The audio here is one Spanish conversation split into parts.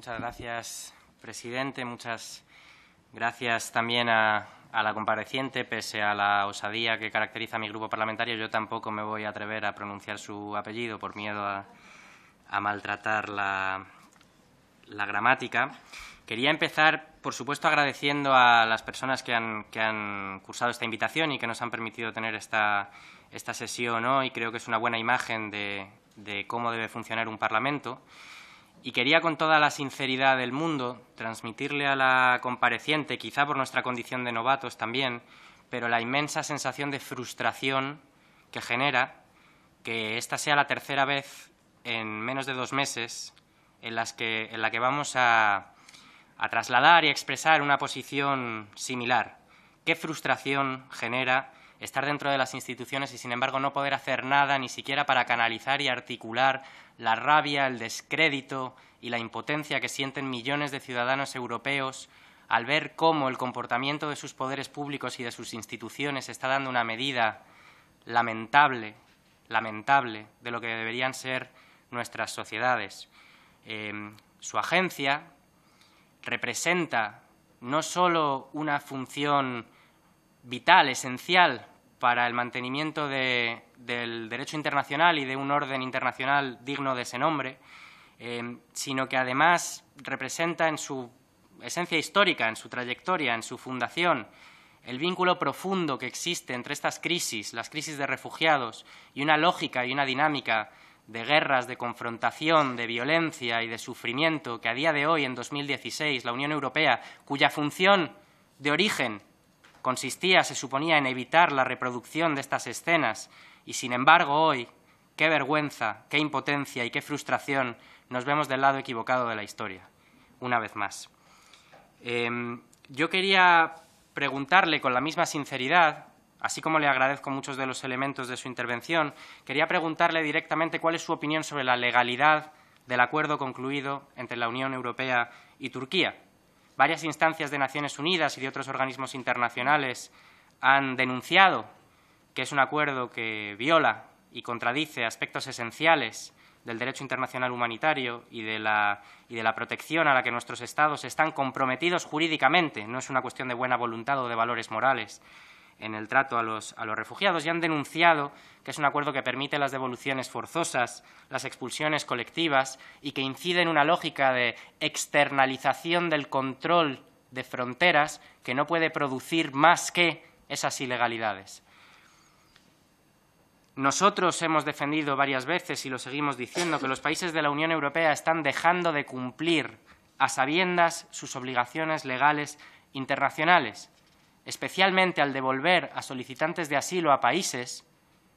Muchas gracias, presidente. Muchas gracias también a, la compareciente. Pese a la osadía que caracteriza a mi grupo parlamentario, yo tampoco me voy a atrever a pronunciar su apellido por miedo a, maltratar la, gramática. Quería empezar, por supuesto, agradeciendo a las personas que han, cursado esta invitación y que nos han permitido tener esta, sesión hoy. Creo que es una buena imagen de cómo debe funcionar un Parlamento. Y quería con toda la sinceridad del mundo transmitirle a la compareciente, quizá por nuestra condición de novatos también, pero la inmensa sensación de frustración que genera que esta sea la tercera vez en menos de dos meses en, las que, la que vamos a, trasladar y expresar una posición similar. ¿Qué frustración genera estar dentro de las instituciones y sin embargo no poder hacer nada ni siquiera para canalizar y articular la rabia, el descrédito y la impotencia que sienten millones de ciudadanos europeos al ver cómo el comportamiento de sus poderes públicos y de sus instituciones está dando una medida lamentable, lamentable de lo que deberían ser nuestras sociedades. Em, su agencia representa no solo una función vital, esencial para el mantenimiento del derecho internacional y de un orden internacional digno de ese nombre, eh, sino que además representa en su esencia histórica, en su trayectoria, en su fundación, el vínculo profundo que existe entre estas crisis, las crisis de refugiados, y una lógica y una dinámica de guerras, de confrontación, de violencia y de sufrimiento que a día de hoy, en 2016, la Unión Europea, cuya función de origen consistía, se suponía, en evitar la reproducción de estas escenas y, sin embargo, hoy, qué vergüenza, qué impotencia y qué frustración nos vemos del lado equivocado de la historia, una vez más. Em, yo quería preguntarle con la misma sinceridad, así como le agradezco muchos de los elementos de su intervención, quería preguntarle directamente cuál es su opinión sobre la legalidad del acuerdo concluido entre la Unión Europea y Turquía Varias instancias de Naciones Unidas y de otros organismos internacionales han denunciado que es un acuerdo que viola y contradice aspectos esenciales del derecho internacional humanitario y de, la, y de la protección a la que nuestros Estados están comprometidos jurídicamente, no es una cuestión de buena voluntad o de valores morales, en el trato a los, refugiados y han denunciado que es un acuerdo que permite las devoluciones forzosas, las expulsiones colectivas y que incide en una lógica de externalización del control de fronteras que no puede producir más que esas ilegalidades. Nosotros hemos defendido varias veces, y lo seguimos diciendo, que los países de la Unión Europea están dejando de cumplir a sabiendas sus obligaciones legales internacionales especialmente al devolver a solicitantes de asilo a países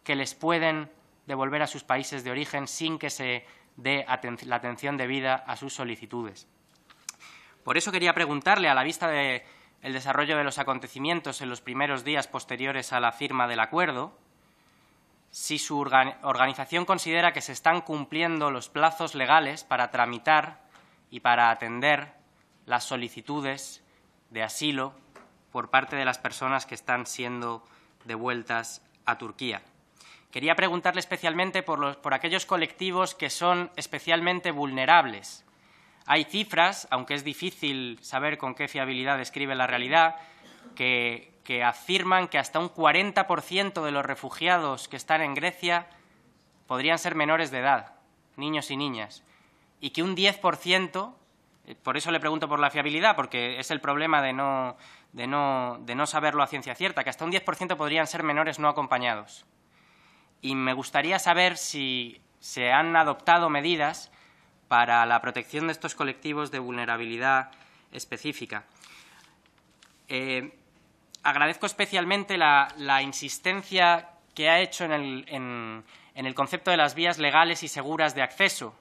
que les pueden devolver a sus países de origen sin que se dé la atención debida a sus solicitudes. Por eso quería preguntarle, a la vista del desarrollo de los acontecimientos en los primeros días posteriores a la firma del acuerdo, si su organización considera que se están cumpliendo los plazos legales para tramitar y para atender las solicitudes de asilo por parte de las personas que están siendo devueltas a Turquía. Quería preguntarle especialmente por, los, por aquellos colectivos que son especialmente vulnerables. Hay cifras, aunque es difícil saber con qué fiabilidad describe la realidad, que, que afirman que hasta un 40% de los refugiados que están en Grecia podrían ser menores de edad, niños y niñas, y que un 10%, eh, por eso le pregunto por la fiabilidad, porque es el problema de no, de no, saberlo a ciencia cierta, que hasta un 10% podrían ser menores no acompañados. Y me gustaría saber si se han adoptado medidas para la protección de estos colectivos de vulnerabilidad específica. Eh, agradezco especialmente la, insistencia que ha hecho en el concepto de las vías legales y seguras de acceso,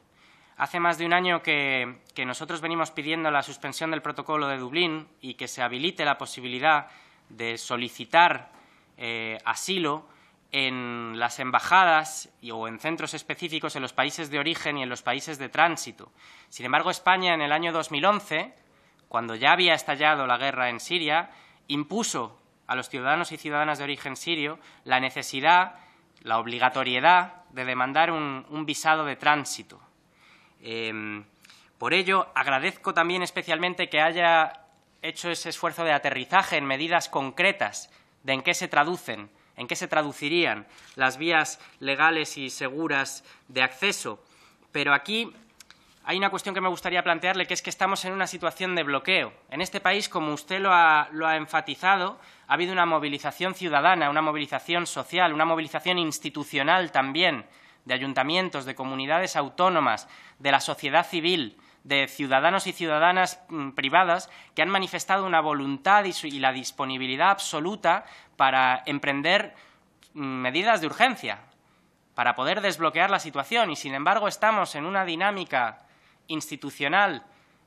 Hace más de un año que, nosotros venimos pidiendo la suspensión del protocolo de Dublín y que se habilite la posibilidad de solicitar eh, asilo en las embajadas o en centros específicos en los países de origen y en los países de tránsito. Sin embargo, España en el año 2011, cuando ya había estallado la guerra en Siria, impuso a los ciudadanos y ciudadanas de origen sirio la necesidad, la obligatoriedad de demandar un visado de tránsito Em, por ello, agradezco también especialmente que haya hecho ese esfuerzo de aterrizaje en medidas concretas de en qué se traducen, en qué se traducirían las vías legales y seguras de acceso. Pero aquí hay una cuestión que me gustaría plantearle, que es que estamos en una situación de bloqueo. En este país, como usted lo ha enfatizado, ha habido una movilización ciudadana, una movilización social, una movilización institucional también de ayuntamientos, de comunidades autónomas, de la sociedad civil, de ciudadanos y ciudadanas mm, privadas que han manifestado una voluntad y, la disponibilidad absoluta para emprender mm, medidas de urgencia, para poder desbloquear la situación. Y, sin embargo, estamos en una dinámica institucional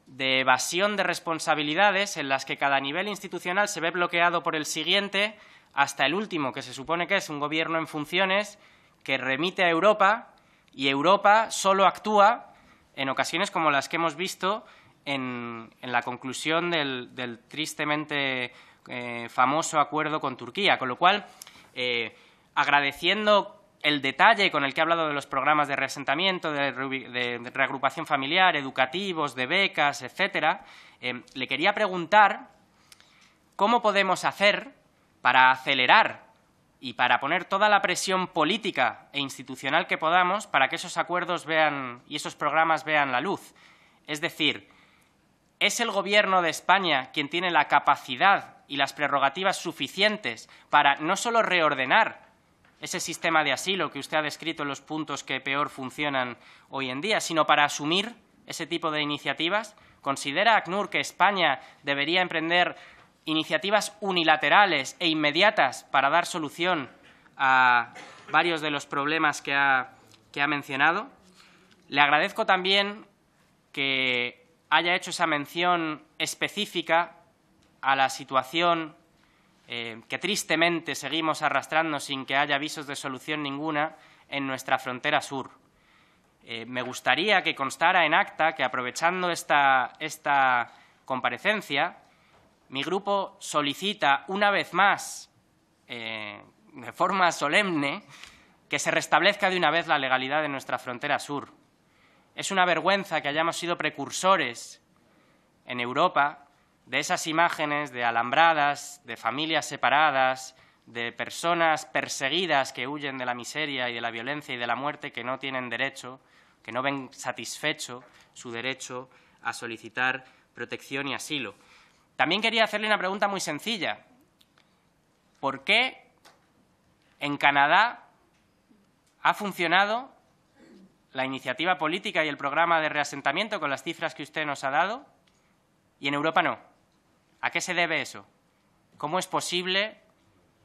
de evasión de responsabilidades en las que cada nivel institucional se ve bloqueado por el siguiente hasta el último, que se supone que es un gobierno en funciones que remite a Europa y Europa solo actúa en ocasiones como las que hemos visto en, la conclusión del, tristemente eh, famoso acuerdo con Turquía. Con lo cual, eh, agradeciendo el detalle con el que ha hablado de los programas de reasentamiento, de, reagrupación familiar, educativos, de becas, etc., eh, le quería preguntar cómo podemos hacer para acelerar y para poner toda la presión política e institucional que podamos para que esos acuerdos vean y esos programas vean la luz. Es decir, es el Gobierno de España quien tiene la capacidad y las prerrogativas suficientes para no solo reordenar ese sistema de asilo que usted ha descrito en los puntos que peor funcionan hoy en día, sino para asumir ese tipo de iniciativas. ¿Considera ACNUR que España debería emprender iniciativas unilaterales e inmediatas para dar solución a varios de los problemas que ha, mencionado. Le agradezco también que haya hecho esa mención específica a la situación eh, que tristemente seguimos arrastrando sin que haya avisos de solución ninguna en nuestra frontera sur. Eh, me gustaría que constara en acta que, aprovechando esta comparecencia, mi grupo solicita una vez más, eh, de forma solemne, que se restablezca de una vez la legalidad de nuestra frontera sur. Es una vergüenza que hayamos sido precursores en Europa de esas imágenes de alambradas, de familias separadas, de personas perseguidas que huyen de la miseria y de la violencia y de la muerte que no tienen derecho, que no ven satisfecho su derecho a solicitar protección y asilo. También quería hacerle una pregunta muy sencilla. ¿Por qué en Canadá ha funcionado la iniciativa política y el programa de reasentamiento con las cifras que usted nos ha dado y en Europa no? ¿A qué se debe eso? ¿Cómo es posible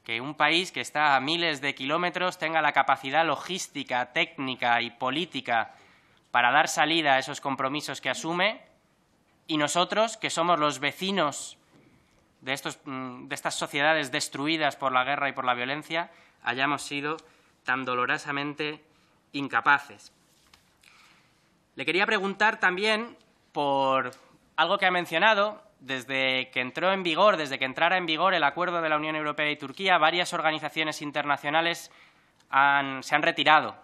que un país que está a miles de kilómetros tenga la capacidad logística, técnica y política para dar salida a esos compromisos que asume y nosotros, que somos los vecinos mm, de, estas sociedades destruidas por la guerra y por la violencia, hayamos sido tan dolorosamente incapaces. Le quería preguntar también por algo que ha mencionado, desde que entró en vigor, desde que entrara en vigor el acuerdo de la Unión Europea y Turquía, varias organizaciones internacionales se han retirado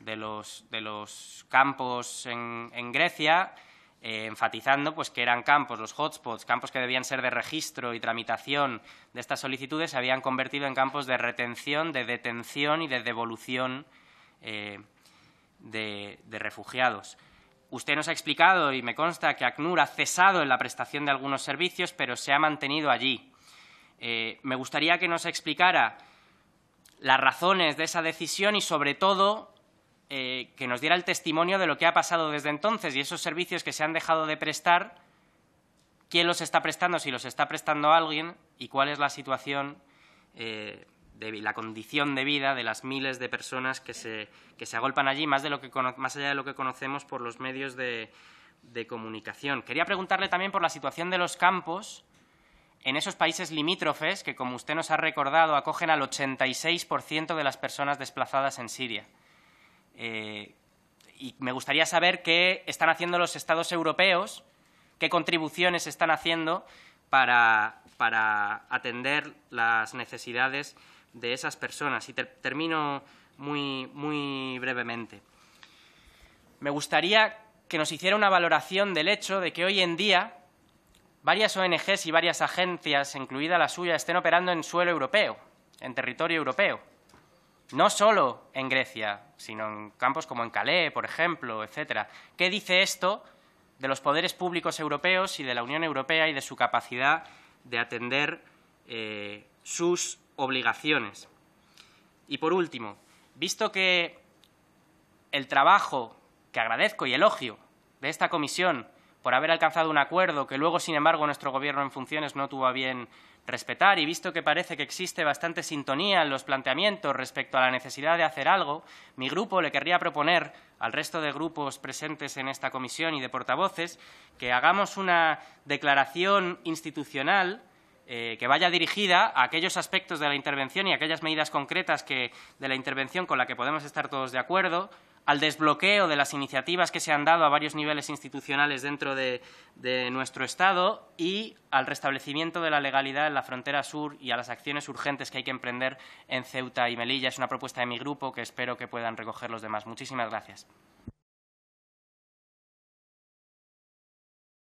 de los, campos en Grecia eh, enfatizando pues, que eran campos, los hotspots, campos que debían ser de registro y tramitación de estas solicitudes, se habían convertido en campos de retención, de detención y de devolución eh, de, refugiados. Usted nos ha explicado, y me consta, que ACNUR ha cesado en la prestación de algunos servicios, pero se ha mantenido allí. Eh, me gustaría que nos explicara las razones de esa decisión y, sobre todo, eh, que nos diera el testimonio de lo que ha pasado desde entonces y esos servicios que se han dejado de prestar, quién los está prestando, si los está prestando alguien y cuál es la situación, eh, de, la condición de vida de las miles de personas que se, agolpan allí, más, de lo que, más allá de lo que conocemos por los medios de, de comunicación. Quería preguntarle también por la situación de los campos en esos países limítrofes que, como usted nos ha recordado, acogen al 86% de las personas desplazadas en Siria. Eh, y me gustaría saber qué están haciendo los estados europeos, qué contribuciones están haciendo para, atender las necesidades de esas personas. Y termino muy, muy brevemente. Me gustaría que nos hiciera una valoración del hecho de que hoy en día varias ONGs y varias agencias, incluida la suya, estén operando en suelo europeo, en territorio europeo no solo en Grecia, sino en campos como en Calais, por ejemplo, etcétera. ¿Qué dice esto de los poderes públicos europeos y de la Unión Europea y de su capacidad de atender eh, sus obligaciones? Y por último, visto que el trabajo que agradezco y elogio de esta comisión por haber alcanzado un acuerdo que luego, sin embargo, nuestro Gobierno en funciones no tuvo bien respetar y visto que parece que existe bastante sintonía en los planteamientos respecto a la necesidad de hacer algo, mi grupo le querría proponer al resto de grupos presentes en esta comisión y de portavoces que hagamos una declaración institucional eh, que vaya dirigida a aquellos aspectos de la intervención y a aquellas medidas concretas que, de la intervención con la que podemos estar todos de acuerdo, al desbloqueo de las iniciativas que se han dado a varios niveles institucionales dentro de, nuestro Estado y al restablecimiento de la legalidad en la frontera sur y a las acciones urgentes que hay que emprender en Ceuta y Melilla. Es una propuesta de mi grupo que espero que puedan recoger los demás. Muchísimas gracias.